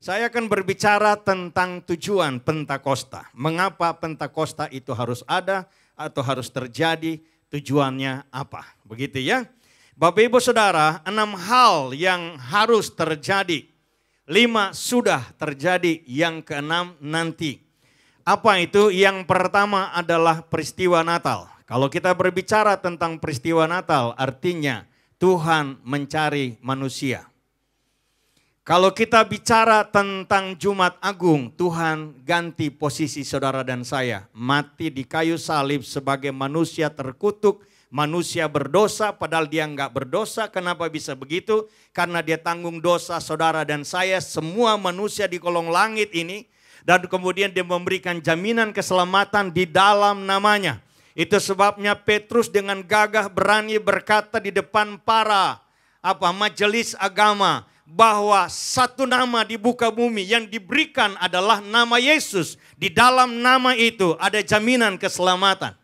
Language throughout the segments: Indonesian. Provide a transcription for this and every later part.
Saya akan berbicara tentang tujuan Pentakosta. Mengapa Pentakosta itu harus ada atau harus terjadi, tujuannya apa. Begitu ya. Bapak Ibu Saudara, enam hal yang harus terjadi. Lima sudah terjadi, yang keenam nanti. Apa itu? Yang pertama adalah peristiwa Natal. Kalau kita berbicara tentang peristiwa Natal, artinya Tuhan mencari manusia. Kalau kita bicara tentang Jumat Agung, Tuhan ganti posisi saudara dan saya. Mati di kayu salib sebagai manusia terkutuk, manusia berdosa padahal dia nggak berdosa. Kenapa bisa begitu? Karena dia tanggung dosa saudara dan saya, semua manusia di kolong langit ini. Dan kemudian dia memberikan jaminan keselamatan di dalam namanya. Itu sebabnya Petrus dengan gagah berani berkata di depan para apa majelis agama, bahwa satu nama di buka bumi yang diberikan adalah nama Yesus. Di dalam nama itu ada jaminan keselamatan.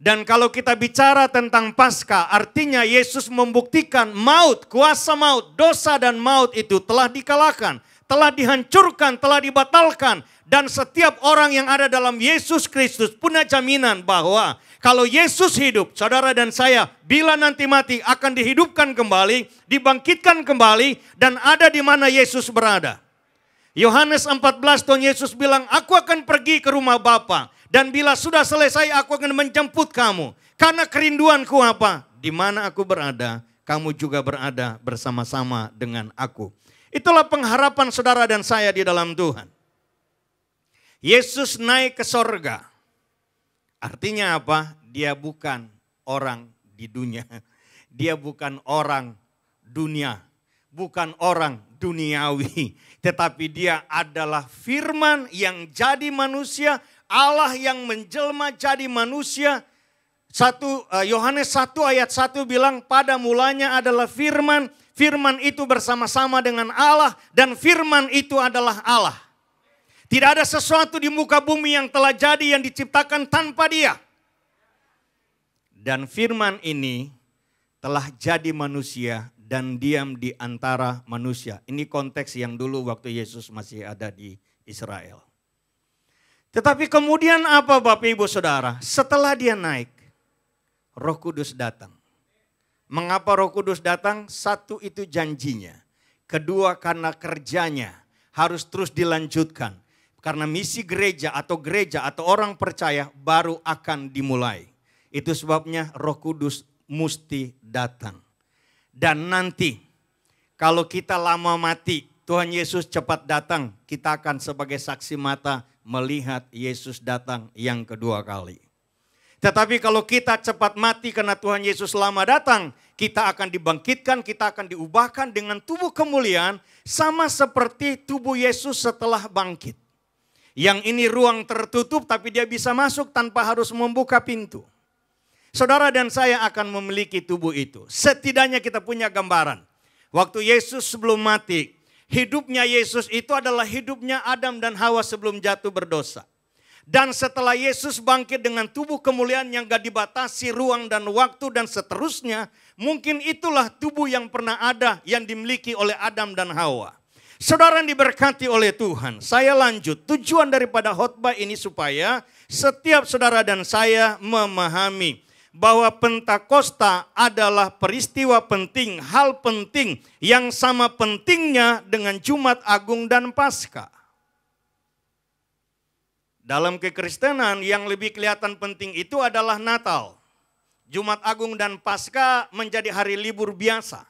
Dan kalau kita bicara tentang pasca, artinya Yesus membuktikan maut, kuasa maut, dosa dan maut itu telah dikalahkan telah dihancurkan, telah dibatalkan. Dan setiap orang yang ada dalam Yesus Kristus punya jaminan bahwa kalau Yesus hidup, saudara dan saya, bila nanti mati akan dihidupkan kembali, dibangkitkan kembali, dan ada di mana Yesus berada. Yohanes 14 Tuhan Yesus bilang, aku akan pergi ke rumah Bapa dan bila sudah selesai aku akan menjemput kamu. Karena kerinduanku apa? Di mana aku berada, kamu juga berada bersama-sama dengan aku. Itulah pengharapan saudara dan saya di dalam Tuhan. Yesus naik ke sorga. Artinya apa? Dia bukan orang di dunia. Dia bukan orang dunia. Bukan orang duniawi. Tetapi dia adalah firman yang jadi manusia. Allah yang menjelma jadi manusia. Satu eh, Yohanes 1 ayat 1 bilang pada mulanya adalah firman firman itu bersama-sama dengan Allah dan firman itu adalah Allah. Tidak ada sesuatu di muka bumi yang telah jadi yang diciptakan tanpa dia. Dan firman ini telah jadi manusia dan diam di antara manusia. Ini konteks yang dulu waktu Yesus masih ada di Israel. Tetapi kemudian apa Bapak Ibu Saudara? Setelah dia naik, Roh Kudus datang. Mengapa Roh Kudus datang? Satu itu janjinya. Kedua karena kerjanya harus terus dilanjutkan. Karena misi gereja atau gereja atau orang percaya baru akan dimulai. Itu sebabnya Roh Kudus mesti datang. Dan nanti kalau kita lama mati, Tuhan Yesus cepat datang, kita akan sebagai saksi mata melihat Yesus datang yang kedua kali. Tetapi kalau kita cepat mati karena Tuhan Yesus lama datang, kita akan dibangkitkan, kita akan diubahkan dengan tubuh kemuliaan sama seperti tubuh Yesus setelah bangkit. Yang ini ruang tertutup tapi dia bisa masuk tanpa harus membuka pintu. Saudara dan saya akan memiliki tubuh itu. Setidaknya kita punya gambaran. Waktu Yesus sebelum mati, hidupnya Yesus itu adalah hidupnya Adam dan Hawa sebelum jatuh berdosa. Dan setelah Yesus bangkit dengan tubuh kemuliaan yang gak dibatasi ruang dan waktu dan seterusnya, mungkin itulah tubuh yang pernah ada yang dimiliki oleh Adam dan Hawa. Saudara yang diberkati oleh Tuhan, saya lanjut. Tujuan daripada khotbah ini supaya setiap saudara dan saya memahami bahwa Pentakosta adalah peristiwa penting, hal penting yang sama pentingnya dengan Jumat Agung dan Paskah. Dalam kekristenan yang lebih kelihatan penting itu adalah Natal. Jumat Agung dan Pasca menjadi hari libur biasa.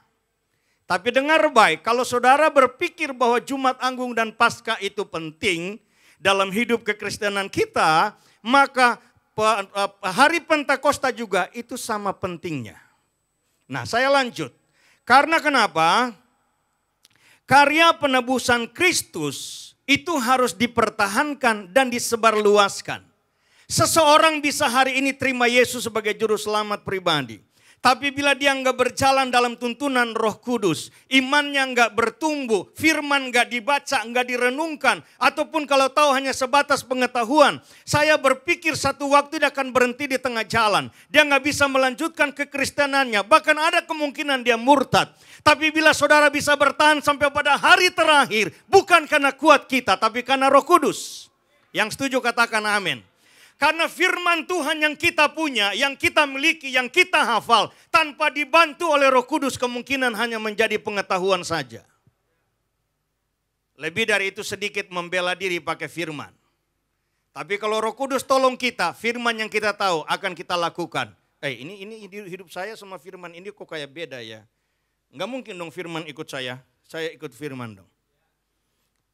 Tapi dengar baik, kalau saudara berpikir bahwa Jumat Agung dan Pasca itu penting dalam hidup kekristenan kita, maka eh, hari Pentakosta juga itu sama pentingnya. Nah, saya lanjut. Karena kenapa? Karya penebusan Kristus itu harus dipertahankan dan disebarluaskan. Seseorang bisa hari ini terima Yesus sebagai juru selamat pribadi. Tapi bila dia nggak berjalan dalam tuntunan roh kudus, imannya nggak bertumbuh, firman nggak dibaca, nggak direnungkan, ataupun kalau tahu hanya sebatas pengetahuan, saya berpikir satu waktu dia akan berhenti di tengah jalan. Dia nggak bisa melanjutkan kekristenannya, bahkan ada kemungkinan dia murtad. Tapi bila saudara bisa bertahan sampai pada hari terakhir, bukan karena kuat kita, tapi karena roh kudus. Yang setuju katakan amin. Karena firman Tuhan yang kita punya, yang kita miliki, yang kita hafal, tanpa dibantu oleh roh kudus kemungkinan hanya menjadi pengetahuan saja. Lebih dari itu sedikit membela diri pakai firman. Tapi kalau roh kudus tolong kita, firman yang kita tahu akan kita lakukan. Eh ini ini hidup saya sama firman ini kok kayak beda ya. Enggak mungkin dong firman ikut saya, saya ikut firman dong.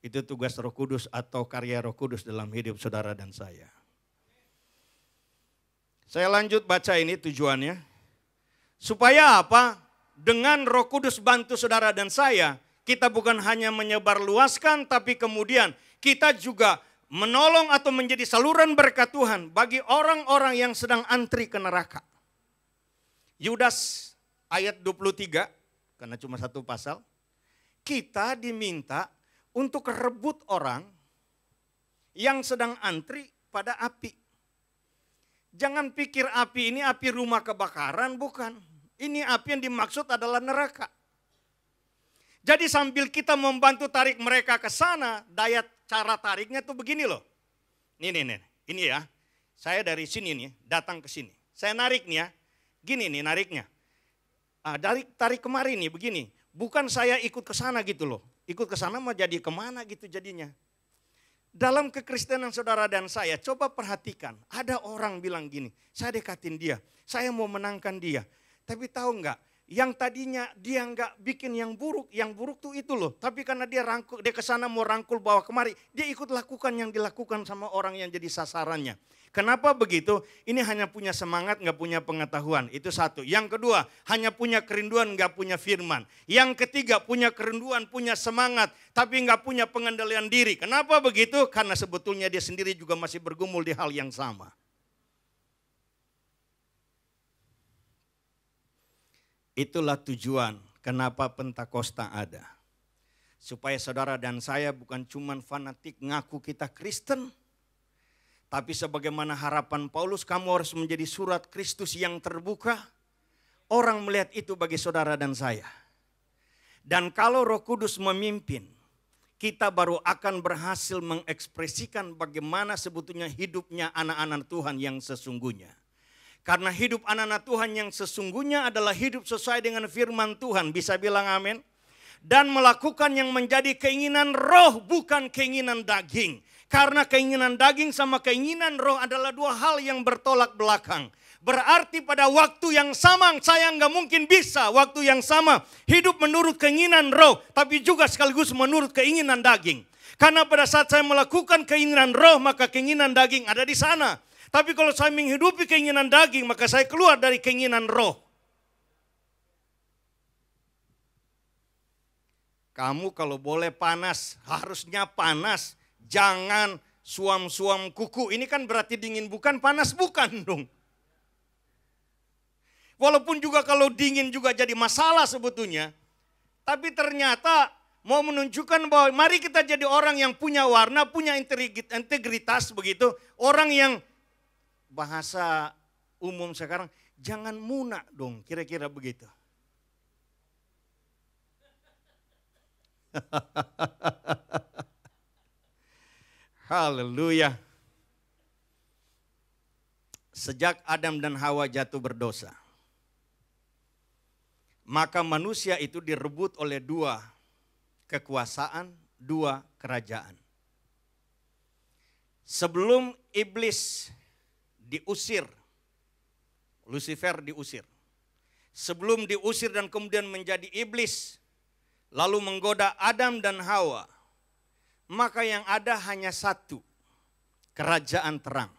Itu tugas roh kudus atau karya roh kudus dalam hidup saudara dan saya. Saya lanjut baca ini tujuannya. Supaya apa? Dengan roh kudus bantu saudara dan saya, kita bukan hanya menyebar luaskan, tapi kemudian kita juga menolong atau menjadi saluran berkat Tuhan bagi orang-orang yang sedang antri ke neraka. Yudas ayat 23, karena cuma satu pasal, kita diminta untuk rebut orang yang sedang antri pada api. Jangan pikir api ini api rumah kebakaran, bukan. Ini api yang dimaksud adalah neraka. Jadi sambil kita membantu tarik mereka ke sana, daya cara tariknya tuh begini loh. Nih, nih, nih, ini ya. Saya dari sini nih, datang ke sini. Saya narik nih ya, gini nih nariknya. Ah, dari tarik kemarin nih begini. Bukan saya ikut ke sana gitu loh. Ikut ke sana mau jadi kemana gitu jadinya dalam kekristenan saudara dan saya, coba perhatikan, ada orang bilang gini, saya dekatin dia, saya mau menangkan dia. Tapi tahu enggak yang tadinya dia nggak bikin yang buruk, yang buruk tuh itu loh. Tapi karena dia rangkul, dia kesana mau rangkul bawa kemari, dia ikut lakukan yang dilakukan sama orang yang jadi sasarannya. Kenapa begitu? Ini hanya punya semangat, nggak punya pengetahuan. Itu satu. Yang kedua, hanya punya kerinduan, nggak punya firman. Yang ketiga, punya kerinduan, punya semangat, tapi nggak punya pengendalian diri. Kenapa begitu? Karena sebetulnya dia sendiri juga masih bergumul di hal yang sama. Itulah tujuan kenapa Pentakosta ada. Supaya saudara dan saya bukan cuma fanatik ngaku kita Kristen, tapi sebagaimana harapan Paulus kamu harus menjadi surat Kristus yang terbuka. Orang melihat itu bagi saudara dan saya. Dan kalau Roh Kudus memimpin, kita baru akan berhasil mengekspresikan bagaimana sebetulnya hidupnya anak-anak Tuhan yang sesungguhnya. Karena hidup anak-anak Tuhan yang sesungguhnya adalah hidup sesuai dengan firman Tuhan. Bisa bilang amin? Dan melakukan yang menjadi keinginan roh bukan keinginan daging. Karena keinginan daging sama keinginan roh adalah dua hal yang bertolak belakang. Berarti pada waktu yang sama saya nggak mungkin bisa waktu yang sama hidup menurut keinginan roh. Tapi juga sekaligus menurut keinginan daging. Karena pada saat saya melakukan keinginan roh maka keinginan daging ada di sana. Tapi kalau saya menghidupi keinginan daging, maka saya keluar dari keinginan roh. Kamu kalau boleh panas, harusnya panas. Jangan suam-suam kuku. Ini kan berarti dingin bukan, panas bukan dong. Walaupun juga kalau dingin juga jadi masalah sebetulnya. Tapi ternyata mau menunjukkan bahwa mari kita jadi orang yang punya warna, punya integritas begitu. Orang yang bahasa umum sekarang, jangan munak dong, kira-kira begitu. Haleluya. Sejak Adam dan Hawa jatuh berdosa, maka manusia itu direbut oleh dua kekuasaan, dua kerajaan. Sebelum iblis diusir. Lucifer diusir. Sebelum diusir dan kemudian menjadi iblis, lalu menggoda Adam dan Hawa, maka yang ada hanya satu, kerajaan terang.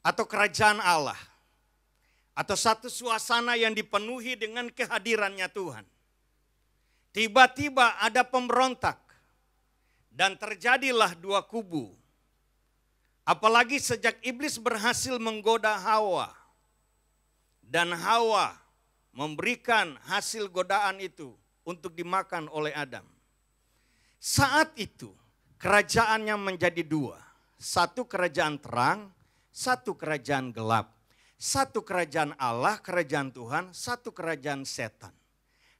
Atau kerajaan Allah. Atau satu suasana yang dipenuhi dengan kehadirannya Tuhan. Tiba-tiba ada pemberontak dan terjadilah dua kubu Apalagi sejak iblis berhasil menggoda Hawa dan Hawa memberikan hasil godaan itu untuk dimakan oleh Adam. Saat itu kerajaannya menjadi dua. Satu kerajaan terang, satu kerajaan gelap. Satu kerajaan Allah, kerajaan Tuhan, satu kerajaan setan.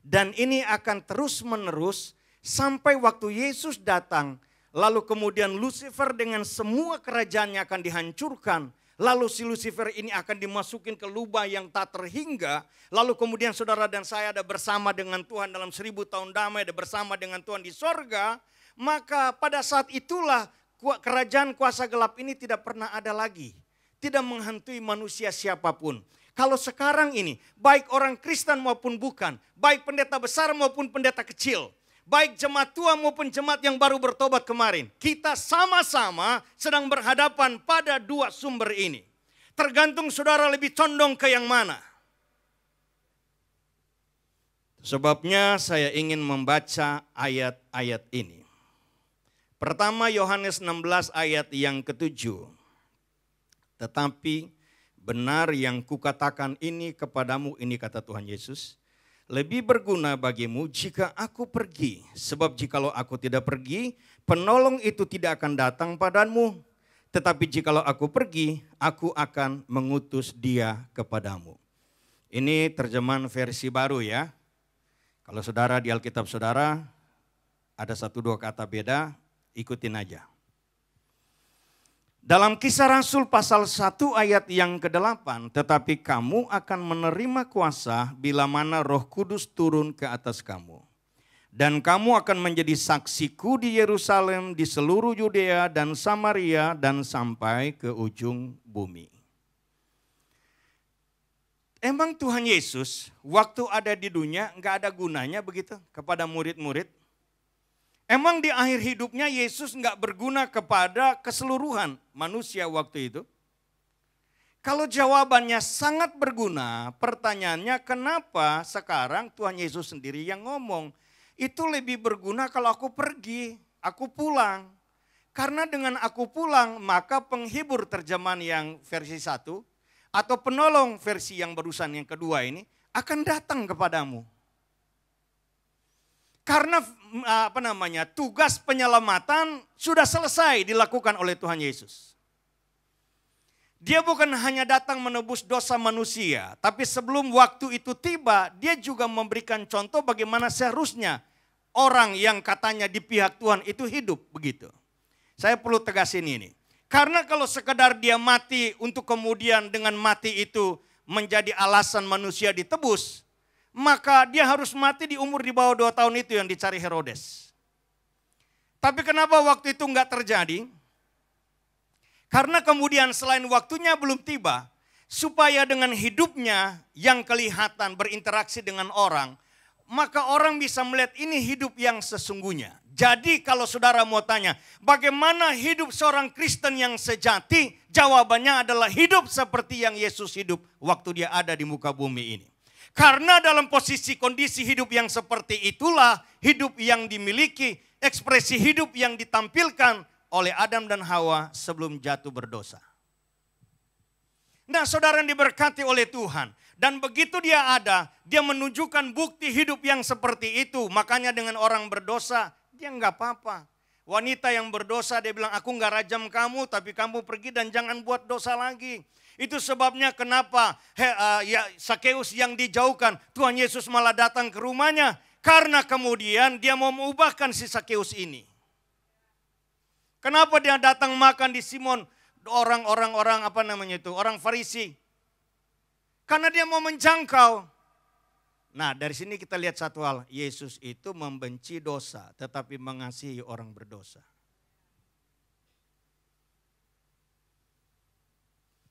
Dan ini akan terus menerus sampai waktu Yesus datang Lalu kemudian Lucifer dengan semua kerajaannya akan dihancurkan. Lalu si Lucifer ini akan dimasukin ke lubang yang tak terhingga. Lalu kemudian saudara dan saya ada bersama dengan Tuhan dalam seribu tahun damai, ada bersama dengan Tuhan di sorga. Maka pada saat itulah kerajaan kuasa gelap ini tidak pernah ada lagi. Tidak menghantui manusia siapapun. Kalau sekarang ini, baik orang Kristen maupun bukan, baik pendeta besar maupun pendeta kecil, baik jemaat tua maupun jemaat yang baru bertobat kemarin, kita sama-sama sedang berhadapan pada dua sumber ini. Tergantung saudara lebih condong ke yang mana. Sebabnya saya ingin membaca ayat-ayat ini. Pertama Yohanes 16 ayat yang ketujuh. Tetapi benar yang kukatakan ini kepadamu, ini kata Tuhan Yesus lebih berguna bagimu jika aku pergi. Sebab jikalau aku tidak pergi, penolong itu tidak akan datang padamu. Tetapi jikalau aku pergi, aku akan mengutus dia kepadamu. Ini terjemahan versi baru ya. Kalau saudara di Alkitab saudara, ada satu dua kata beda, ikutin aja. Dalam kisah Rasul pasal 1 ayat yang ke-8, tetapi kamu akan menerima kuasa bila mana roh kudus turun ke atas kamu. Dan kamu akan menjadi saksiku di Yerusalem, di seluruh Yudea dan Samaria dan sampai ke ujung bumi. Emang Tuhan Yesus waktu ada di dunia nggak ada gunanya begitu kepada murid-murid? Emang di akhir hidupnya Yesus nggak berguna kepada keseluruhan manusia waktu itu? Kalau jawabannya sangat berguna, pertanyaannya kenapa sekarang Tuhan Yesus sendiri yang ngomong, itu lebih berguna kalau aku pergi, aku pulang. Karena dengan aku pulang maka penghibur terjemahan yang versi satu atau penolong versi yang barusan yang kedua ini akan datang kepadamu. Karena mm, ah, apa namanya? tugas penyelamatan sudah selesai dilakukan oleh Tuhan Yesus. Dia bukan hanya datang menebus dosa manusia, tapi sebelum waktu itu tiba, dia juga memberikan contoh bagaimana seharusnya orang yang katanya di pihak Tuhan itu hidup begitu. Saya perlu tegas ini. Karena kalau sekedar dia mati untuk kemudian dengan mati itu menjadi alasan manusia ditebus, maka dia harus mati di umur di bawah dua tahun itu yang dicari Herodes. Tapi kenapa waktu itu nggak terjadi? Karena kemudian selain waktunya belum tiba, supaya dengan hidupnya yang kelihatan berinteraksi dengan orang, maka orang bisa melihat ini hidup yang sesungguhnya. Jadi kalau saudara mau tanya, bagaimana hidup seorang Kristen yang sejati? Jawabannya adalah hidup seperti yang Yesus hidup waktu dia ada di muka bumi ini. Karena dalam posisi kondisi hidup yang seperti itulah hidup yang dimiliki, ekspresi hidup yang ditampilkan oleh Adam dan Hawa sebelum jatuh berdosa. Nah saudara yang diberkati oleh Tuhan. Dan begitu dia ada, dia menunjukkan bukti hidup yang seperti itu. Makanya dengan orang berdosa, dia enggak apa-apa. Wanita yang berdosa, dia bilang, aku enggak rajam kamu, tapi kamu pergi dan jangan buat dosa lagi. Itu sebabnya kenapa he, uh, ya, Sakeus yang dijauhkan, Tuhan Yesus malah datang ke rumahnya. Karena kemudian dia mau mengubahkan si Sakeus ini. Kenapa dia datang makan di Simon orang-orang orang apa namanya itu, orang Farisi? Karena dia mau menjangkau. Nah, dari sini kita lihat satu hal, Yesus itu membenci dosa tetapi mengasihi orang berdosa.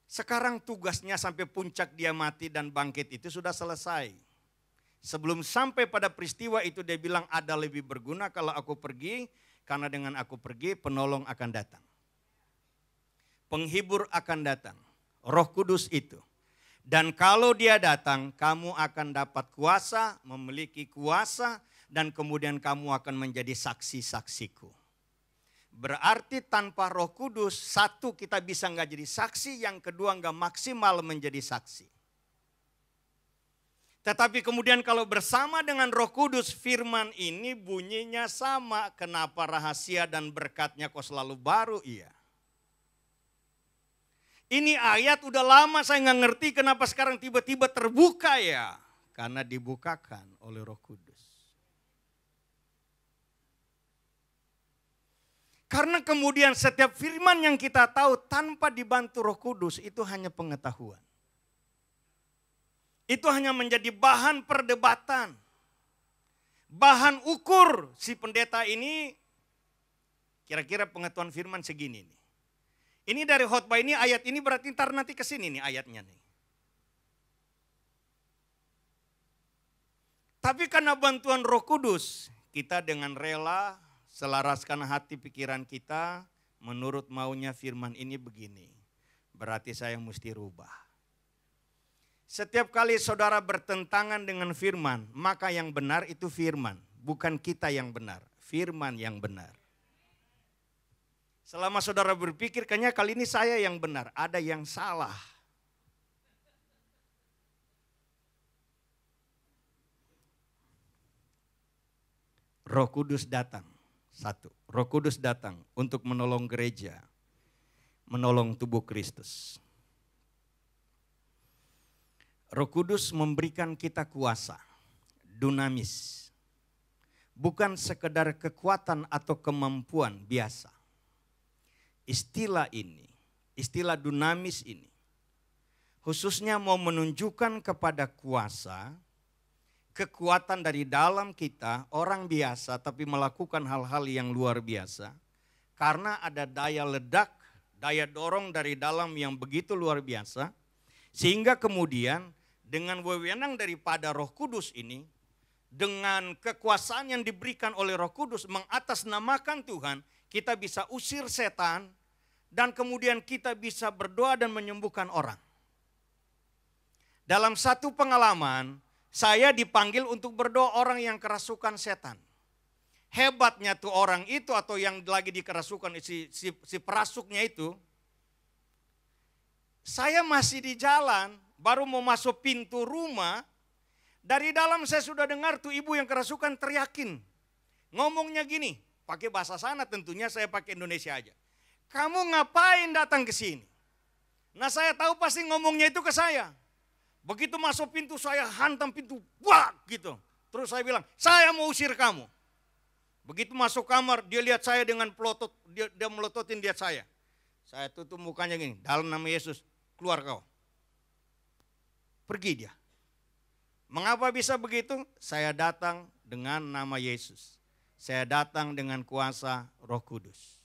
Sekarang tugasnya sampai puncak dia mati dan bangkit itu sudah selesai. Sebelum sampai pada peristiwa itu dia bilang ada lebih berguna kalau aku pergi karena dengan aku pergi penolong akan datang. Penghibur akan datang. Roh Kudus itu. Dan kalau dia datang, kamu akan dapat kuasa, memiliki kuasa, dan kemudian kamu akan menjadi saksi-saksiku. Berarti tanpa roh kudus, satu kita bisa nggak jadi saksi, yang kedua nggak maksimal menjadi saksi. Tetapi kemudian kalau bersama dengan roh kudus, firman ini bunyinya sama. Kenapa rahasia dan berkatnya kok selalu baru? Iya. Ini ayat udah lama saya nggak ngerti kenapa sekarang tiba-tiba terbuka ya. Karena dibukakan oleh roh kudus. Karena kemudian setiap firman yang kita tahu tanpa dibantu roh kudus itu hanya pengetahuan. Itu hanya menjadi bahan perdebatan. Bahan ukur si pendeta ini kira-kira pengetahuan firman segini nih. Ini dari khotbah ini ayat ini berarti ntar nanti kesini nih ayatnya nih. Tapi karena bantuan Roh Kudus, kita dengan rela Selaraskan hati pikiran kita menurut maunya firman ini begini. Berarti saya mesti rubah. Setiap kali saudara bertentangan dengan firman, maka yang benar itu firman. Bukan kita yang benar, firman yang benar. Selama saudara berpikir, kayaknya kali ini saya yang benar, ada yang salah. Roh Kudus datang satu, roh kudus datang untuk menolong gereja, menolong tubuh Kristus. Roh kudus memberikan kita kuasa, dunamis. Bukan sekedar kekuatan atau kemampuan biasa. Istilah ini, istilah dunamis ini, khususnya mau menunjukkan kepada kuasa, kekuatan dari dalam kita, orang biasa tapi melakukan hal-hal yang luar biasa. Karena ada daya ledak, daya dorong dari dalam yang begitu luar biasa. Sehingga kemudian dengan wewenang daripada roh kudus ini, dengan kekuasaan yang diberikan oleh roh kudus mengatasnamakan Tuhan, kita bisa usir setan dan kemudian kita bisa berdoa dan menyembuhkan orang. Dalam satu pengalaman, saya dipanggil untuk berdoa orang yang kerasukan setan. Hebatnya tuh orang itu atau yang lagi dikerasukan si, si, si perasuknya itu. Saya masih di jalan, baru mau masuk pintu rumah. Dari dalam saya sudah dengar tuh ibu yang kerasukan teriakin. Ngomongnya gini, pakai bahasa sana tentunya saya pakai Indonesia aja. Kamu ngapain datang ke sini? Nah saya tahu pasti ngomongnya itu ke saya. Begitu masuk pintu saya hantam pintu, wah gitu. Terus saya bilang, saya mau usir kamu. Begitu masuk kamar, dia lihat saya dengan pelotot, dia, dia melototin lihat saya. Saya tutup mukanya gini, dalam nama Yesus, keluar kau. Pergi dia. Mengapa bisa begitu? Saya datang dengan nama Yesus. Saya datang dengan kuasa roh kudus.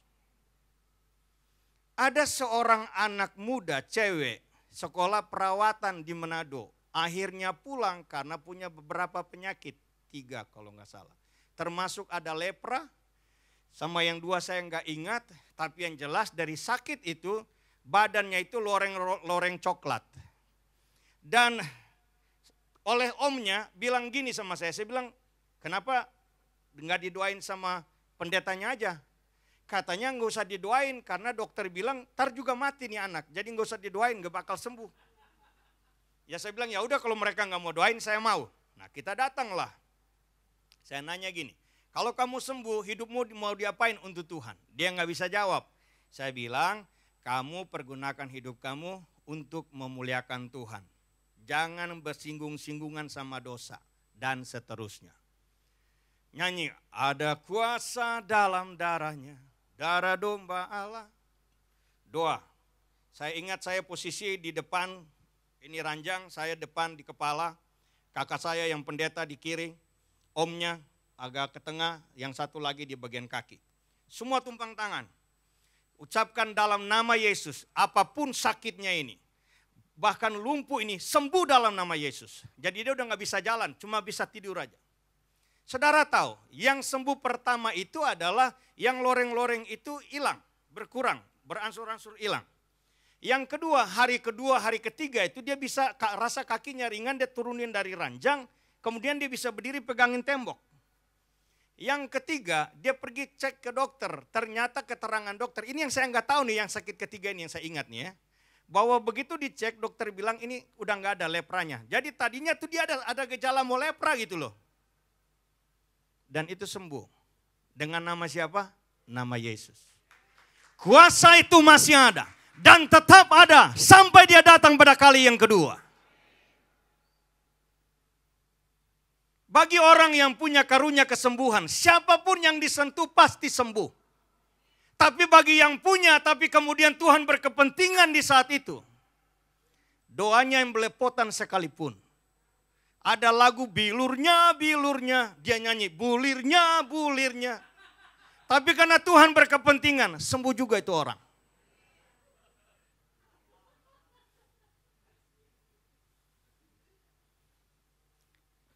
Ada seorang anak muda cewek sekolah perawatan di Manado. Akhirnya pulang karena punya beberapa penyakit, tiga kalau nggak salah. Termasuk ada lepra, sama yang dua saya nggak ingat, tapi yang jelas dari sakit itu badannya itu loreng-loreng coklat. Dan oleh omnya bilang gini sama saya, saya bilang kenapa nggak didoain sama pendetanya aja? Katanya nggak usah didoain karena dokter bilang tar juga mati nih anak. Jadi nggak usah didoain, nggak bakal sembuh. Ya saya bilang ya udah kalau mereka nggak mau doain saya mau. Nah kita datanglah. Saya nanya gini, kalau kamu sembuh hidupmu mau diapain untuk Tuhan? Dia nggak bisa jawab. Saya bilang kamu pergunakan hidup kamu untuk memuliakan Tuhan. Jangan bersinggung-singgungan sama dosa dan seterusnya. Nyanyi, ada kuasa dalam darahnya darah domba Allah. Doa. Saya ingat saya posisi di depan, ini ranjang, saya depan di kepala, kakak saya yang pendeta di kiri, omnya agak ke tengah, yang satu lagi di bagian kaki. Semua tumpang tangan. Ucapkan dalam nama Yesus, apapun sakitnya ini. Bahkan lumpuh ini sembuh dalam nama Yesus. Jadi dia udah nggak bisa jalan, cuma bisa tidur aja. Saudara tahu, yang sembuh pertama itu adalah yang loreng-loreng itu hilang, berkurang, beransur-ansur hilang. Yang kedua, hari kedua, hari ketiga itu dia bisa rasa kakinya ringan, dia turunin dari ranjang, kemudian dia bisa berdiri pegangin tembok. Yang ketiga, dia pergi cek ke dokter. Ternyata keterangan dokter, ini yang saya nggak tahu nih yang sakit ketiga ini yang saya ingat nih ya. Bahwa begitu dicek dokter bilang ini udah nggak ada lepranya. Jadi tadinya tuh dia ada, ada gejala mau lepra gitu loh dan itu sembuh. Dengan nama siapa? Nama Yesus. Kuasa itu masih ada dan tetap ada sampai dia datang pada kali yang kedua. Bagi orang yang punya karunia kesembuhan, siapapun yang disentuh pasti sembuh. Tapi bagi yang punya, tapi kemudian Tuhan berkepentingan di saat itu, doanya yang belepotan sekalipun, ada lagu bilurnya, bilurnya. Dia nyanyi bulirnya, bulirnya. Tapi karena Tuhan berkepentingan, sembuh juga itu orang.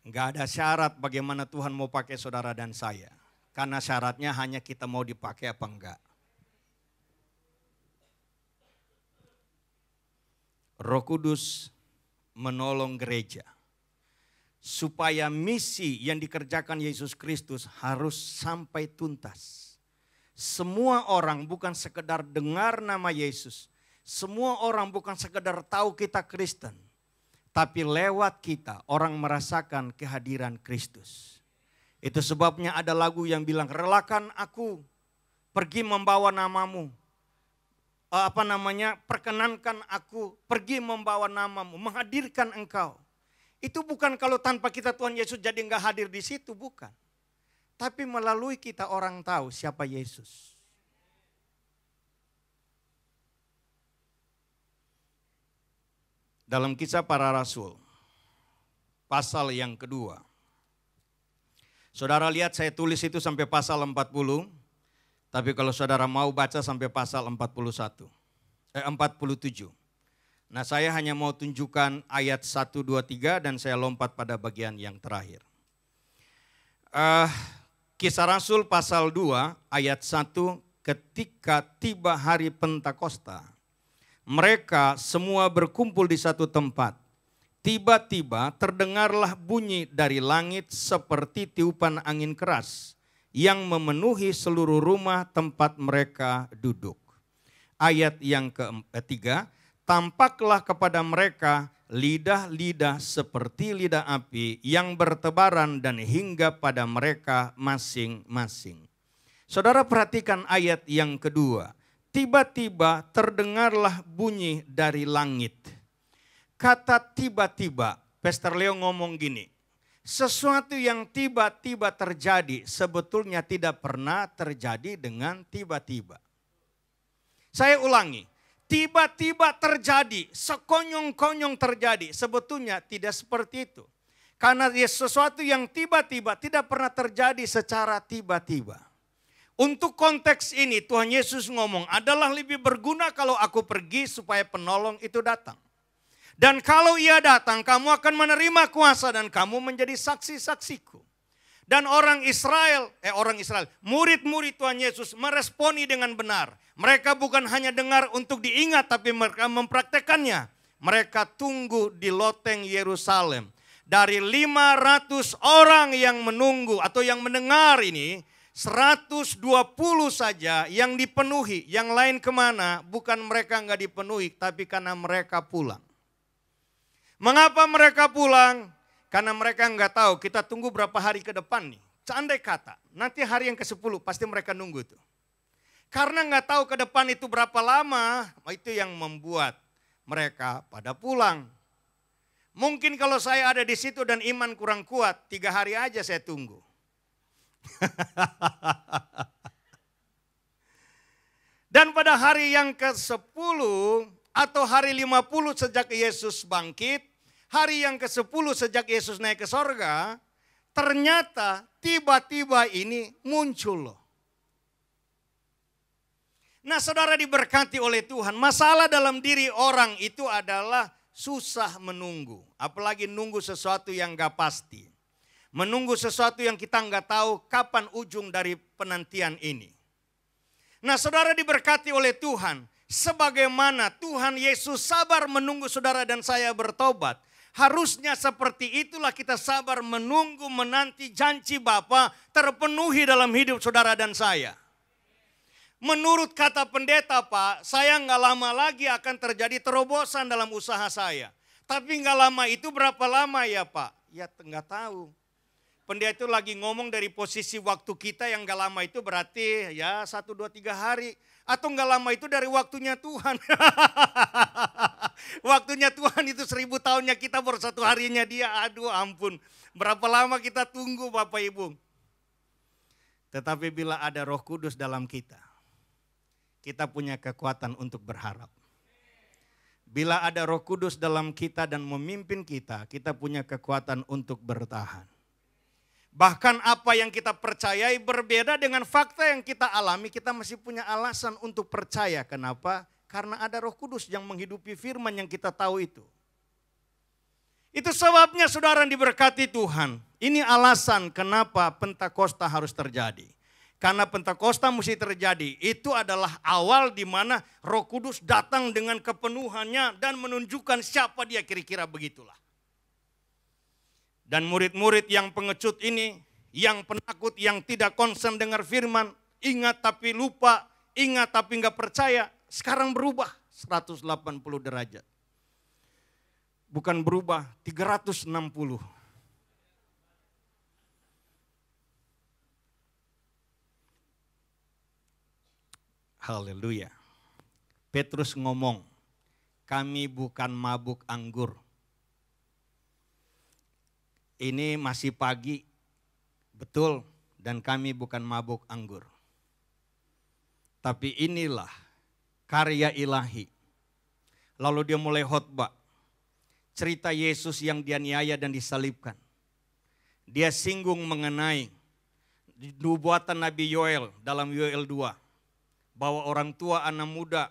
Enggak ada syarat bagaimana Tuhan mau pakai saudara dan saya. Karena syaratnya hanya kita mau dipakai apa enggak. Roh Kudus menolong gereja supaya misi yang dikerjakan Yesus Kristus harus sampai tuntas. Semua orang bukan sekedar dengar nama Yesus, semua orang bukan sekedar tahu kita Kristen, tapi lewat kita orang merasakan kehadiran Kristus. Itu sebabnya ada lagu yang bilang relakan aku pergi membawa namamu. Eh, apa namanya? Perkenankan aku pergi membawa namamu, menghadirkan engkau itu bukan kalau tanpa kita Tuhan Yesus jadi nggak hadir di situ, bukan. Tapi melalui kita orang tahu siapa Yesus. Dalam kisah para rasul, pasal yang kedua. Saudara lihat saya tulis itu sampai pasal 40, tapi kalau saudara mau baca sampai pasal 41, eh 47. Nah saya hanya mau tunjukkan ayat 1, 2, 3 dan saya lompat pada bagian yang terakhir. Uh, kisah Rasul pasal 2 ayat 1 ketika tiba hari Pentakosta. Mereka semua berkumpul di satu tempat. Tiba-tiba terdengarlah bunyi dari langit seperti tiupan angin keras yang memenuhi seluruh rumah tempat mereka duduk. Ayat yang ketiga, eh, tampaklah kepada mereka lidah-lidah seperti lidah api yang bertebaran dan hingga pada mereka masing-masing. Saudara perhatikan ayat yang kedua. Tiba-tiba terdengarlah bunyi dari langit. Kata tiba-tiba, Pastor Leo ngomong gini, sesuatu yang tiba-tiba terjadi sebetulnya tidak pernah terjadi dengan tiba-tiba. Saya ulangi, tiba-tiba terjadi, sekonyong-konyong terjadi. Sebetulnya tidak seperti itu. Karena sesuatu yang tiba-tiba tidak pernah terjadi secara tiba-tiba. Untuk konteks ini Tuhan Yesus ngomong adalah lebih berguna kalau aku pergi supaya penolong itu datang. Dan kalau ia datang kamu akan menerima kuasa dan kamu menjadi saksi-saksiku. Dan orang Israel, eh orang Israel, murid-murid Tuhan Yesus meresponi dengan benar. Mereka bukan hanya dengar untuk diingat, tapi mereka mempraktekannya. Mereka tunggu di loteng Yerusalem. Dari 500 orang yang menunggu atau yang mendengar ini, 120 saja yang dipenuhi. Yang lain kemana? Bukan mereka nggak dipenuhi, tapi karena mereka pulang. Mengapa mereka pulang? Karena mereka nggak tahu kita tunggu berapa hari ke depan nih. Seandai kata, nanti hari yang ke-10 pasti mereka nunggu tuh. Karena nggak tahu ke depan itu berapa lama, itu yang membuat mereka pada pulang. Mungkin kalau saya ada di situ dan iman kurang kuat, tiga hari aja saya tunggu. dan pada hari yang ke-10 atau hari 50 sejak Yesus bangkit, hari yang ke-10 sejak Yesus naik ke sorga, ternyata tiba-tiba ini muncul loh. Nah saudara diberkati oleh Tuhan, masalah dalam diri orang itu adalah susah menunggu. Apalagi nunggu sesuatu yang gak pasti. Menunggu sesuatu yang kita nggak tahu kapan ujung dari penantian ini. Nah saudara diberkati oleh Tuhan, sebagaimana Tuhan Yesus sabar menunggu saudara dan saya bertobat. Harusnya seperti itulah kita sabar menunggu menanti janji Bapa terpenuhi dalam hidup saudara dan saya. Menurut kata pendeta Pak, saya nggak lama lagi akan terjadi terobosan dalam usaha saya. Tapi nggak lama itu berapa lama ya Pak? Ya nggak tahu. Pendeta itu lagi ngomong dari posisi waktu kita yang nggak lama itu berarti ya satu dua tiga hari. Atau nggak lama itu dari waktunya Tuhan. Waktunya Tuhan itu seribu tahunnya kita baru satu harinya dia. Aduh ampun. Berapa lama kita tunggu Bapak Ibu. Tetapi bila ada roh kudus dalam kita. Kita punya kekuatan untuk berharap. Bila ada roh kudus dalam kita dan memimpin kita, kita punya kekuatan untuk bertahan. Bahkan apa yang kita percayai berbeda dengan fakta yang kita alami, kita masih punya alasan untuk percaya. Kenapa? Karena ada roh kudus yang menghidupi firman yang kita tahu itu. Itu sebabnya saudara yang diberkati Tuhan. Ini alasan kenapa Pentakosta harus terjadi. Karena Pentakosta mesti terjadi. Itu adalah awal di mana Roh Kudus datang dengan kepenuhannya dan menunjukkan siapa dia kira-kira begitulah. Dan murid-murid yang pengecut ini, yang penakut, yang tidak konsen dengar firman, ingat tapi lupa, ingat tapi nggak percaya, sekarang berubah 180 derajat. Bukan berubah 360. Haleluya. Petrus ngomong, kami bukan mabuk anggur. Ini masih pagi, betul, dan kami bukan mabuk anggur. Tapi inilah karya ilahi. Lalu dia mulai khotbah. Cerita Yesus yang dianiaya dan disalibkan. Dia singgung mengenai nubuatan Nabi Yoel dalam Yoel 2. Bahwa orang tua, anak muda,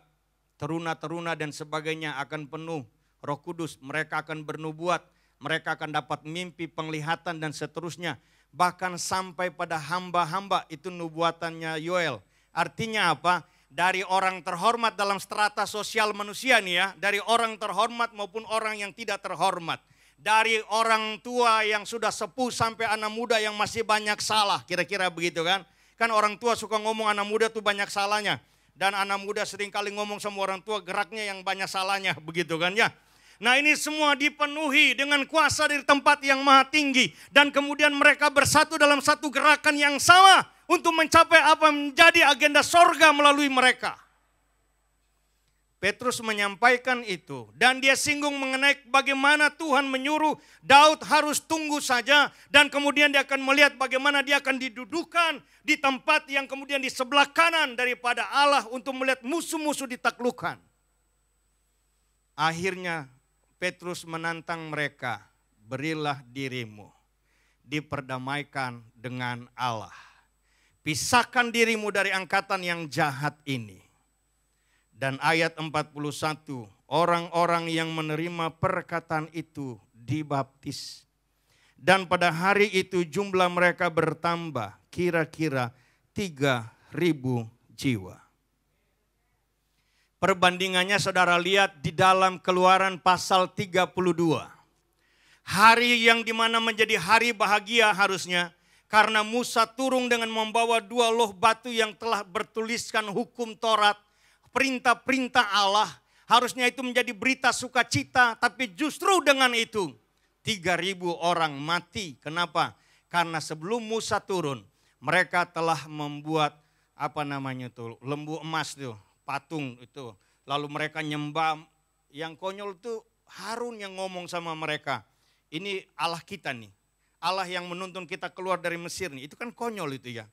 teruna-teruna dan sebagainya akan penuh roh kudus. Mereka akan bernubuat, mereka akan dapat mimpi, penglihatan dan seterusnya. Bahkan sampai pada hamba-hamba itu nubuatannya Yoel. Artinya apa? dari orang terhormat dalam strata sosial manusia nih ya, dari orang terhormat maupun orang yang tidak terhormat. Dari orang tua yang sudah sepuh sampai anak muda yang masih banyak salah, kira-kira begitu kan. Kan orang tua suka ngomong anak muda tuh banyak salahnya. Dan anak muda sering kali ngomong sama orang tua geraknya yang banyak salahnya, begitu kan ya. Nah ini semua dipenuhi dengan kuasa dari tempat yang maha tinggi. Dan kemudian mereka bersatu dalam satu gerakan yang sama untuk mencapai apa menjadi agenda sorga melalui mereka. Petrus menyampaikan itu dan dia singgung mengenai bagaimana Tuhan menyuruh Daud harus tunggu saja dan kemudian dia akan melihat bagaimana dia akan didudukan di tempat yang kemudian di sebelah kanan daripada Allah untuk melihat musuh-musuh ditaklukkan. Akhirnya Petrus menantang mereka, berilah dirimu diperdamaikan dengan Allah. Pisahkan dirimu dari angkatan yang jahat ini. Dan ayat 41, orang-orang yang menerima perkataan itu dibaptis. Dan pada hari itu jumlah mereka bertambah kira-kira 3.000 jiwa. Perbandingannya saudara lihat di dalam keluaran pasal 32. Hari yang dimana menjadi hari bahagia harusnya karena Musa turun dengan membawa dua loh batu yang telah bertuliskan hukum Taurat, perintah-perintah Allah. Harusnya itu menjadi berita sukacita, tapi justru dengan itu 3000 orang mati. Kenapa? Karena sebelum Musa turun, mereka telah membuat apa namanya itu, lembu emas tuh, patung itu. Lalu mereka nyembah yang konyol itu. Harun yang ngomong sama mereka. Ini Allah kita nih. Allah yang menuntun kita keluar dari Mesir nih. Itu kan konyol itu ya.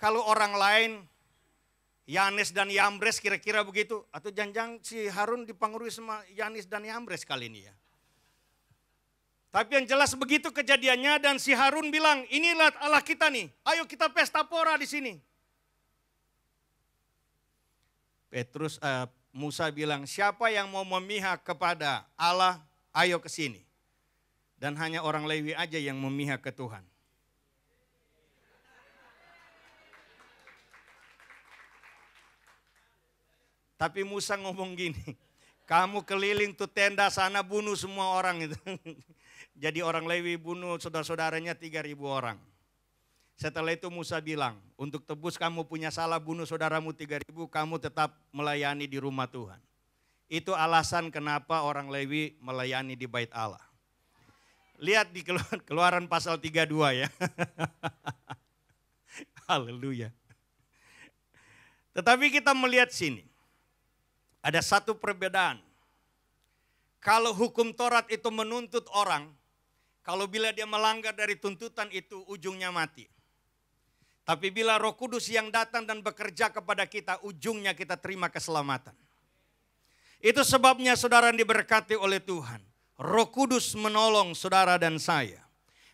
Kalau orang lain Yanes dan Yambres kira-kira begitu. Atau janjang si Harun dipengaruhi sama Yanis dan Yambres kali ini ya. Tapi yang jelas begitu kejadiannya dan si Harun bilang inilah Allah kita nih. Ayo kita pesta pora di sini. Petrus uh, Musa bilang siapa yang mau memihak kepada Allah ayo ke sini. Dan hanya orang Lewi aja yang memihak ke Tuhan. Tapi Musa ngomong gini, kamu keliling tuh tenda sana bunuh semua orang itu. Jadi orang Lewi bunuh saudara-saudaranya 3000 orang. Setelah itu Musa bilang, untuk tebus kamu punya salah bunuh saudaramu 3000, kamu tetap melayani di rumah Tuhan. Itu alasan kenapa orang Lewi melayani di bait Allah. Lihat di keluaran pasal 32 ya. Haleluya. Tetapi kita melihat sini. Ada satu perbedaan. Kalau hukum Taurat itu menuntut orang, kalau bila dia melanggar dari tuntutan itu ujungnya mati. Tapi bila Roh Kudus yang datang dan bekerja kepada kita, ujungnya kita terima keselamatan. Itu sebabnya saudara diberkati oleh Tuhan. Roh Kudus menolong saudara dan saya.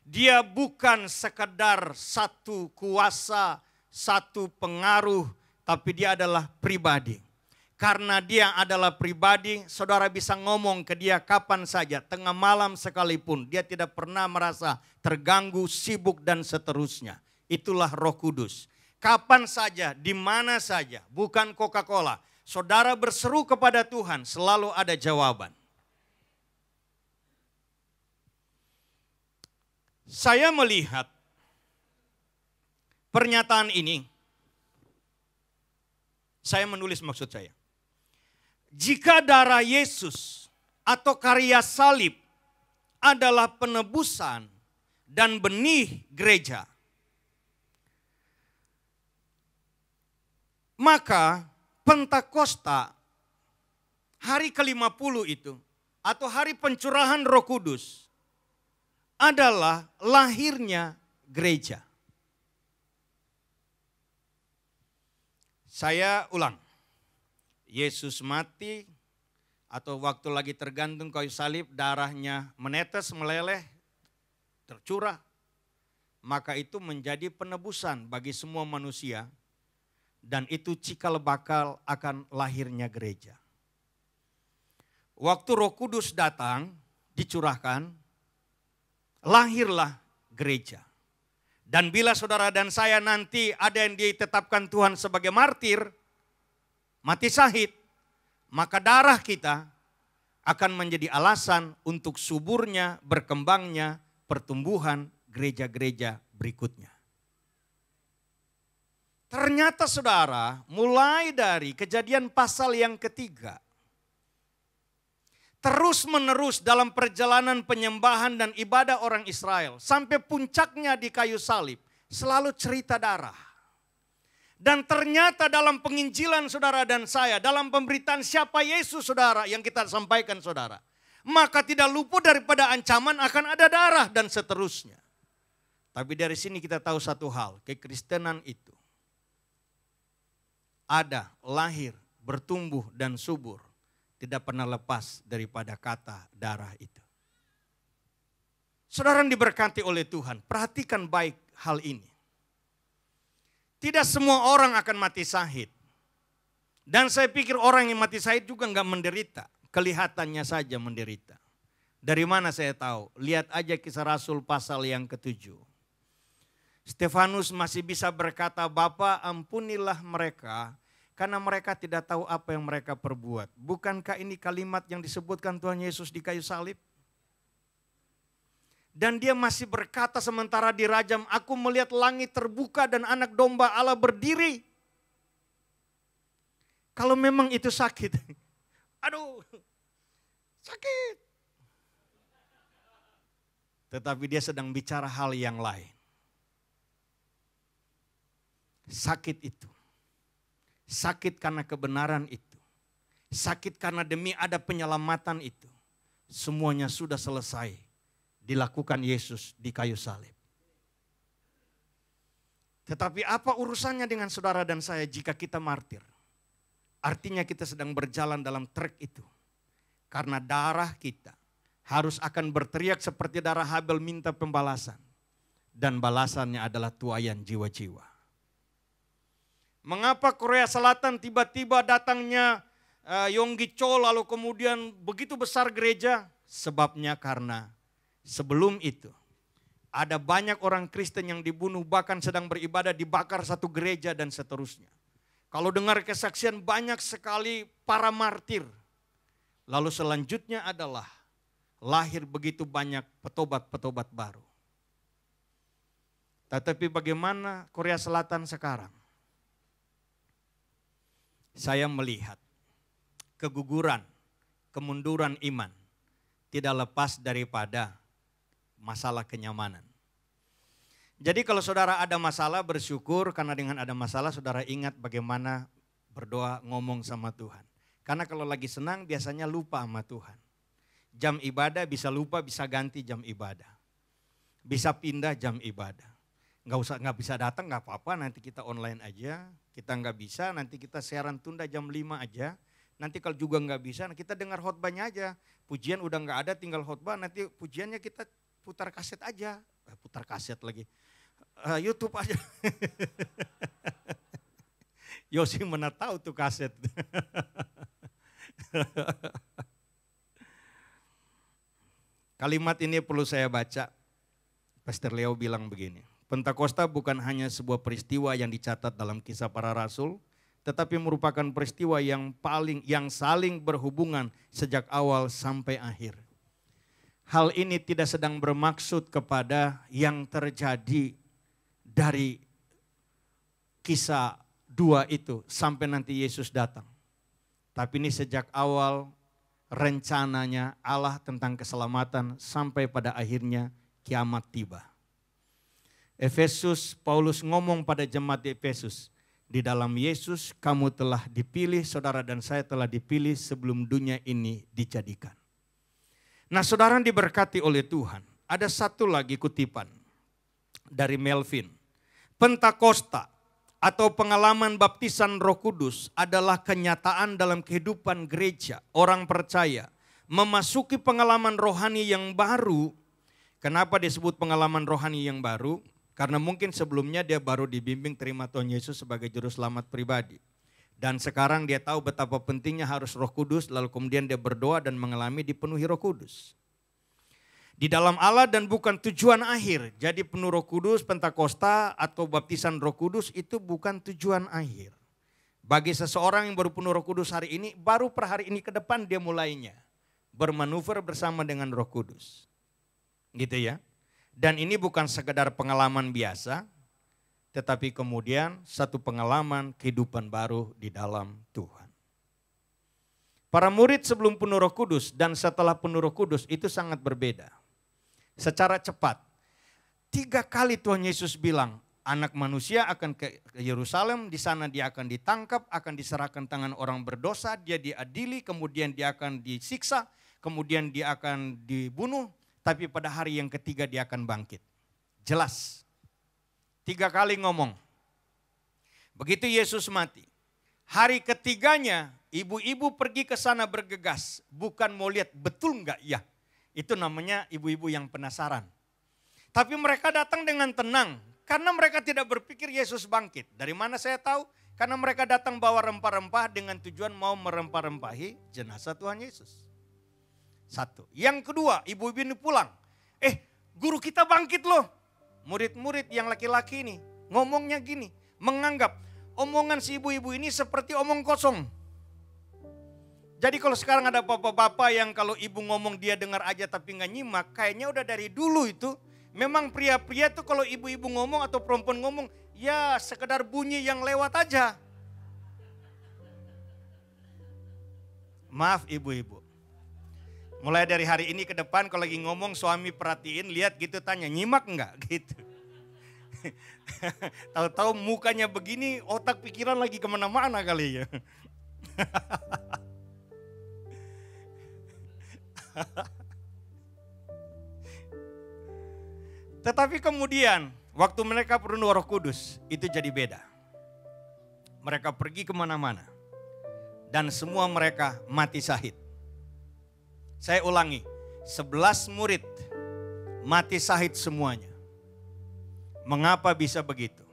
Dia bukan sekedar satu kuasa, satu pengaruh, tapi dia adalah pribadi. Karena dia adalah pribadi, saudara bisa ngomong ke dia kapan saja, tengah malam sekalipun. Dia tidak pernah merasa terganggu, sibuk, dan seterusnya. Itulah roh kudus. Kapan saja, di mana saja, bukan Coca-Cola. Saudara berseru kepada Tuhan, selalu ada jawaban. Saya melihat pernyataan ini. Saya menulis maksud saya. Jika darah Yesus atau karya salib adalah penebusan dan benih gereja, maka Pentakosta hari ke-50 itu atau hari pencurahan Roh Kudus adalah lahirnya gereja. Saya ulang. Yesus mati atau waktu lagi tergantung kayu salib darahnya menetes meleleh tercurah maka itu menjadi penebusan bagi semua manusia dan itu cikal bakal akan lahirnya gereja. Waktu Roh Kudus datang dicurahkan lahirlah gereja. Dan bila saudara dan saya nanti ada yang ditetapkan Tuhan sebagai martir, mati sahid, maka darah kita akan menjadi alasan untuk suburnya, berkembangnya pertumbuhan gereja-gereja berikutnya. Ternyata saudara, mulai dari kejadian pasal yang ketiga, terus-menerus dalam perjalanan penyembahan dan ibadah orang Israel sampai puncaknya di kayu salib selalu cerita darah. Dan ternyata dalam penginjilan saudara dan saya, dalam pemberitaan siapa Yesus saudara yang kita sampaikan saudara. Maka tidak luput daripada ancaman akan ada darah dan seterusnya. Tapi dari sini kita tahu satu hal, kekristenan itu ada, lahir, bertumbuh dan subur tidak pernah lepas daripada kata darah itu. Saudara yang diberkati oleh Tuhan, perhatikan baik hal ini. Tidak semua orang akan mati sahid. Dan saya pikir orang yang mati sahid juga nggak menderita. Kelihatannya saja menderita. Dari mana saya tahu? Lihat aja kisah Rasul pasal yang ketujuh. Stefanus masih bisa berkata, Bapak ampunilah mereka karena mereka tidak tahu apa yang mereka perbuat. Bukankah ini kalimat yang disebutkan Tuhan Yesus di kayu salib? Dan dia masih berkata sementara dirajam, aku melihat langit terbuka dan anak domba Allah berdiri. Kalau memang itu sakit, aduh sakit. Tetapi dia sedang bicara hal yang lain. Sakit itu Sakit karena kebenaran itu. Sakit karena demi ada penyelamatan itu. Semuanya sudah selesai. Dilakukan Yesus di kayu salib. Tetapi apa urusannya dengan saudara dan saya jika kita martir? Artinya kita sedang berjalan dalam trek itu. Karena darah kita harus akan berteriak seperti darah Habel minta pembalasan. Dan balasannya adalah tuayan jiwa-jiwa. Mengapa Korea Selatan tiba-tiba datangnya uh, Yonggi Cho lalu kemudian begitu besar gereja? Sebabnya karena sebelum itu ada banyak orang Kristen yang dibunuh bahkan sedang beribadah dibakar satu gereja dan seterusnya. Kalau dengar kesaksian banyak sekali para martir. Lalu selanjutnya adalah lahir begitu banyak petobat-petobat baru. Tetapi bagaimana Korea Selatan sekarang? saya melihat keguguran, kemunduran iman tidak lepas daripada masalah kenyamanan. Jadi kalau saudara ada masalah bersyukur karena dengan ada masalah saudara ingat bagaimana berdoa ngomong sama Tuhan. Karena kalau lagi senang biasanya lupa sama Tuhan. Jam ibadah bisa lupa bisa ganti jam ibadah. Bisa pindah jam ibadah. Nggak usah nggak bisa datang nggak apa-apa nanti kita online aja kita nggak bisa, nanti kita siaran tunda jam 5 aja. Nanti kalau juga nggak bisa, nah kita dengar khotbahnya aja. Pujian udah nggak ada, tinggal khotbah. Nanti pujiannya kita putar kaset aja. Eh, putar kaset lagi. Uh, YouTube aja. Yosi mana tahu tuh kaset. Kalimat ini perlu saya baca. Pastor Leo bilang begini. Pentakosta bukan hanya sebuah peristiwa yang dicatat dalam kisah para rasul, tetapi merupakan peristiwa yang paling yang saling berhubungan sejak awal sampai akhir. Hal ini tidak sedang bermaksud kepada yang terjadi dari kisah dua itu sampai nanti Yesus datang. Tapi ini sejak awal rencananya Allah tentang keselamatan sampai pada akhirnya kiamat tiba. Efesus, Paulus ngomong pada jemaat di Efesus, di dalam Yesus kamu telah dipilih, saudara dan saya telah dipilih sebelum dunia ini dijadikan. Nah saudara diberkati oleh Tuhan. Ada satu lagi kutipan dari Melvin. Pentakosta atau pengalaman baptisan roh kudus adalah kenyataan dalam kehidupan gereja, orang percaya. Memasuki pengalaman rohani yang baru Kenapa disebut pengalaman rohani yang baru? Karena mungkin sebelumnya dia baru dibimbing terima Tuhan Yesus sebagai juru selamat pribadi. Dan sekarang dia tahu betapa pentingnya harus roh kudus lalu kemudian dia berdoa dan mengalami dipenuhi roh kudus. Di dalam Allah dan bukan tujuan akhir. Jadi penuh roh kudus, Pentakosta atau baptisan roh kudus itu bukan tujuan akhir. Bagi seseorang yang baru penuh roh kudus hari ini, baru per hari ini ke depan dia mulainya. Bermanuver bersama dengan roh kudus. Gitu ya. Dan ini bukan sekedar pengalaman biasa, tetapi kemudian satu pengalaman kehidupan baru di dalam Tuhan. Para murid sebelum penuh roh kudus dan setelah penuh roh kudus itu sangat berbeda. Secara cepat. Tiga kali Tuhan Yesus bilang, anak manusia akan ke Yerusalem, di sana dia akan ditangkap, akan diserahkan tangan orang berdosa, dia diadili, kemudian dia akan disiksa, kemudian dia akan dibunuh, tapi pada hari yang ketiga dia akan bangkit. Jelas. Tiga kali ngomong. Begitu Yesus mati. Hari ketiganya ibu-ibu pergi ke sana bergegas. Bukan mau lihat betul enggak ya. Itu namanya ibu-ibu yang penasaran. Tapi mereka datang dengan tenang. Karena mereka tidak berpikir Yesus bangkit. Dari mana saya tahu? Karena mereka datang bawa rempah-rempah dengan tujuan mau merempah-rempahi jenazah Tuhan Yesus. Satu. Yang kedua, ibu-ibu ini pulang. Eh, guru kita bangkit loh. Murid-murid yang laki-laki ini ngomongnya gini, menganggap omongan si ibu-ibu ini seperti omong kosong. Jadi kalau sekarang ada bapak-bapak yang kalau ibu ngomong dia dengar aja tapi nggak nyimak, kayaknya udah dari dulu itu memang pria-pria tuh kalau ibu-ibu ngomong atau perempuan ngomong, ya sekedar bunyi yang lewat aja. Maaf ibu-ibu, Mulai dari hari ini ke depan kalau lagi ngomong suami perhatiin, lihat gitu tanya, nyimak enggak gitu. Tahu-tahu mukanya begini, otak pikiran lagi kemana-mana kali ya. Tetapi kemudian waktu mereka perlu roh kudus itu jadi beda. Mereka pergi kemana-mana. Dan semua mereka mati sahid. Saya ulangi, sebelas murid mati sahid semuanya. Mengapa bisa begitu?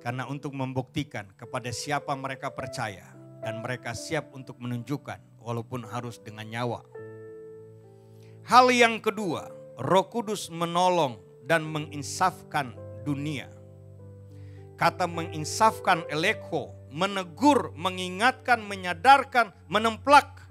Karena untuk membuktikan kepada siapa mereka percaya dan mereka siap untuk menunjukkan walaupun harus dengan nyawa. Hal yang kedua, Roh Kudus menolong dan menginsafkan dunia. Kata menginsafkan eleko, menegur, mengingatkan, menyadarkan, menemplak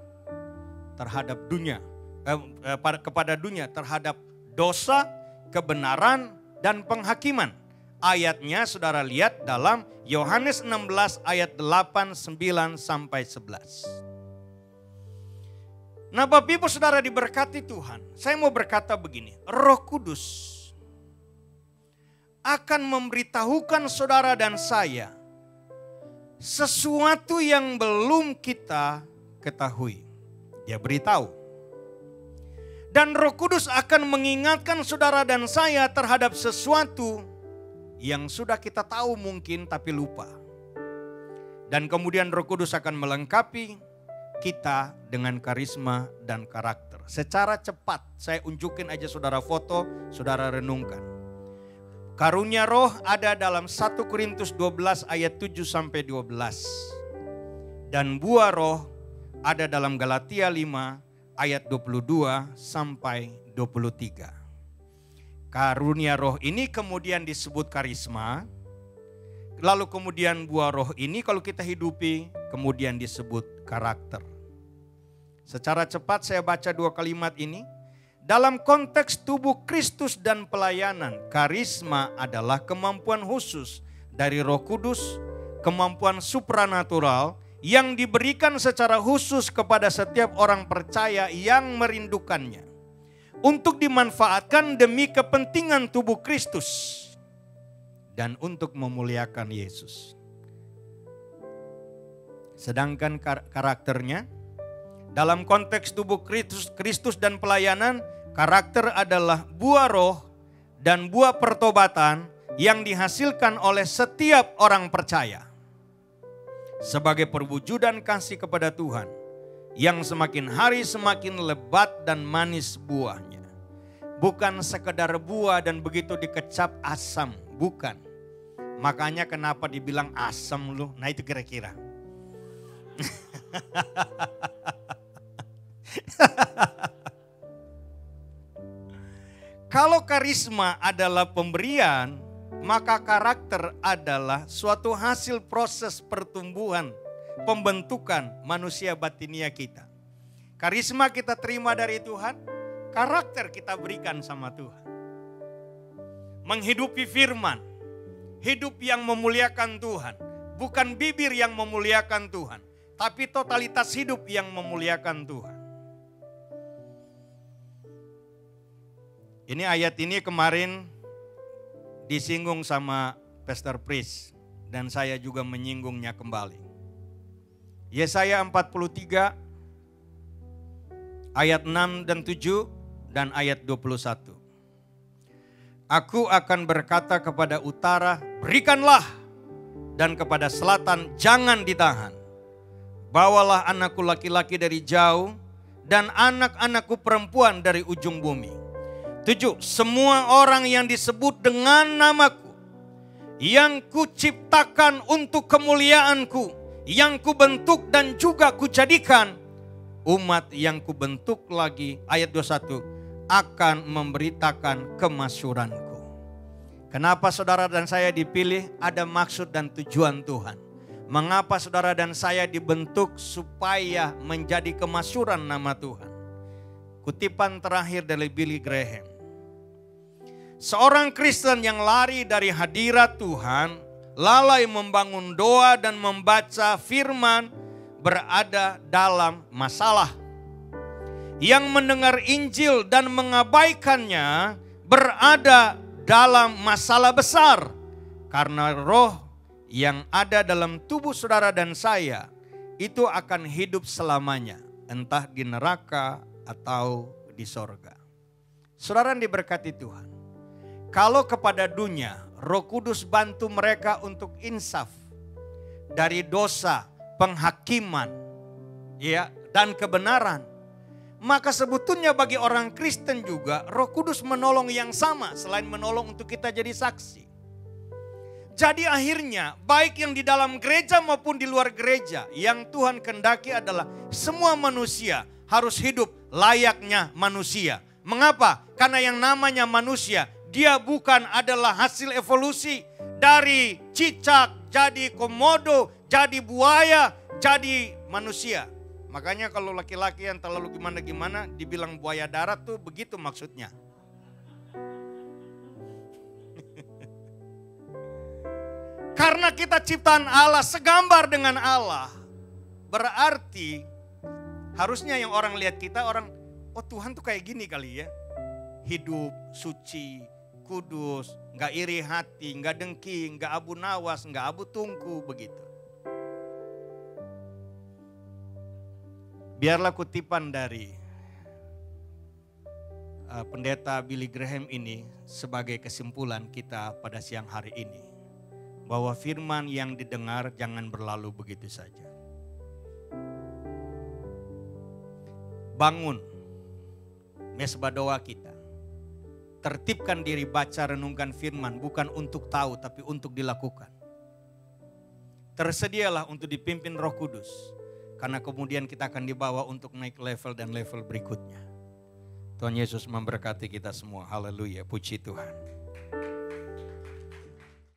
terhadap dunia, eh, kepada dunia terhadap dosa, kebenaran, dan penghakiman. Ayatnya saudara lihat dalam Yohanes 16 ayat 8, 9 sampai 11. Nah Bapak Ibu Saudara diberkati Tuhan. Saya mau berkata begini, Roh Kudus akan memberitahukan saudara dan saya sesuatu yang belum kita ketahui. Dia beritahu. Dan Roh Kudus akan mengingatkan saudara dan saya terhadap sesuatu yang sudah kita tahu mungkin tapi lupa. Dan kemudian Roh Kudus akan melengkapi kita dengan karisma dan karakter. Secara cepat saya unjukin aja saudara foto, saudara renungkan. Karunia roh ada dalam 1 Korintus 12 ayat 7 sampai 12. Dan buah roh ada dalam Galatia 5 ayat 22 sampai 23. Karunia roh ini kemudian disebut karisma, lalu kemudian buah roh ini kalau kita hidupi kemudian disebut karakter. Secara cepat saya baca dua kalimat ini. Dalam konteks tubuh Kristus dan pelayanan, karisma adalah kemampuan khusus dari Roh Kudus, kemampuan supranatural yang diberikan secara khusus kepada setiap orang percaya yang merindukannya untuk dimanfaatkan demi kepentingan tubuh Kristus dan untuk memuliakan Yesus. Sedangkan kar karakternya dalam konteks tubuh Kristus, Kristus dan pelayanan, karakter adalah buah roh dan buah pertobatan yang dihasilkan oleh setiap orang percaya sebagai perwujudan kasih kepada Tuhan yang semakin hari semakin lebat dan manis buahnya. Bukan sekedar buah dan begitu dikecap asam, bukan. Makanya kenapa dibilang asam lu, nah itu kira-kira. Kalau karisma adalah pemberian, maka karakter adalah suatu hasil proses pertumbuhan, pembentukan manusia batinia kita. Karisma kita terima dari Tuhan, karakter kita berikan sama Tuhan. Menghidupi firman, hidup yang memuliakan Tuhan, bukan bibir yang memuliakan Tuhan, tapi totalitas hidup yang memuliakan Tuhan. Ini ayat ini kemarin disinggung sama Pastor Priest dan saya juga menyinggungnya kembali. Yesaya 43 ayat 6 dan 7 dan ayat 21. Aku akan berkata kepada utara, berikanlah dan kepada selatan jangan ditahan. Bawalah anakku laki-laki dari jauh dan anak-anakku perempuan dari ujung bumi Tujuh, semua orang yang disebut dengan namaku, yang kuciptakan untuk kemuliaanku, yang kubentuk dan juga kujadikan, umat yang kubentuk lagi, ayat 21, akan memberitakan kemasyuranku. Kenapa saudara dan saya dipilih? Ada maksud dan tujuan Tuhan. Mengapa saudara dan saya dibentuk supaya menjadi kemasyuran nama Tuhan? Kutipan terakhir dari Billy Graham Seorang Kristen yang lari dari hadirat Tuhan, lalai membangun doa dan membaca firman, berada dalam masalah. Yang mendengar Injil dan mengabaikannya berada dalam masalah besar karena roh yang ada dalam tubuh saudara dan saya itu akan hidup selamanya, entah di neraka atau di sorga. Saudara yang diberkati Tuhan, kalau kepada dunia, Roh Kudus bantu mereka untuk insaf dari dosa, penghakiman, ya, dan kebenaran. Maka sebetulnya bagi orang Kristen juga Roh Kudus menolong yang sama selain menolong untuk kita jadi saksi. Jadi akhirnya baik yang di dalam gereja maupun di luar gereja yang Tuhan kendaki adalah semua manusia harus hidup layaknya manusia. Mengapa? Karena yang namanya manusia dia bukan adalah hasil evolusi dari cicak jadi komodo, jadi buaya, jadi manusia. Makanya kalau laki-laki yang terlalu gimana-gimana dibilang buaya darat tuh begitu maksudnya. Karena kita ciptaan Allah segambar dengan Allah. Berarti harusnya yang orang lihat kita orang, oh Tuhan tuh kayak gini kali ya. Hidup, suci, kudus, nggak iri hati, nggak dengki, nggak abu nawas, nggak abu tungku begitu. Biarlah kutipan dari uh, pendeta Billy Graham ini sebagai kesimpulan kita pada siang hari ini bahwa firman yang didengar jangan berlalu begitu saja. Bangun mesbah doa kita tertibkan diri baca renungkan firman bukan untuk tahu tapi untuk dilakukan. Tersedialah untuk dipimpin Roh Kudus karena kemudian kita akan dibawa untuk naik level dan level berikutnya. Tuhan Yesus memberkati kita semua. Haleluya, puji Tuhan.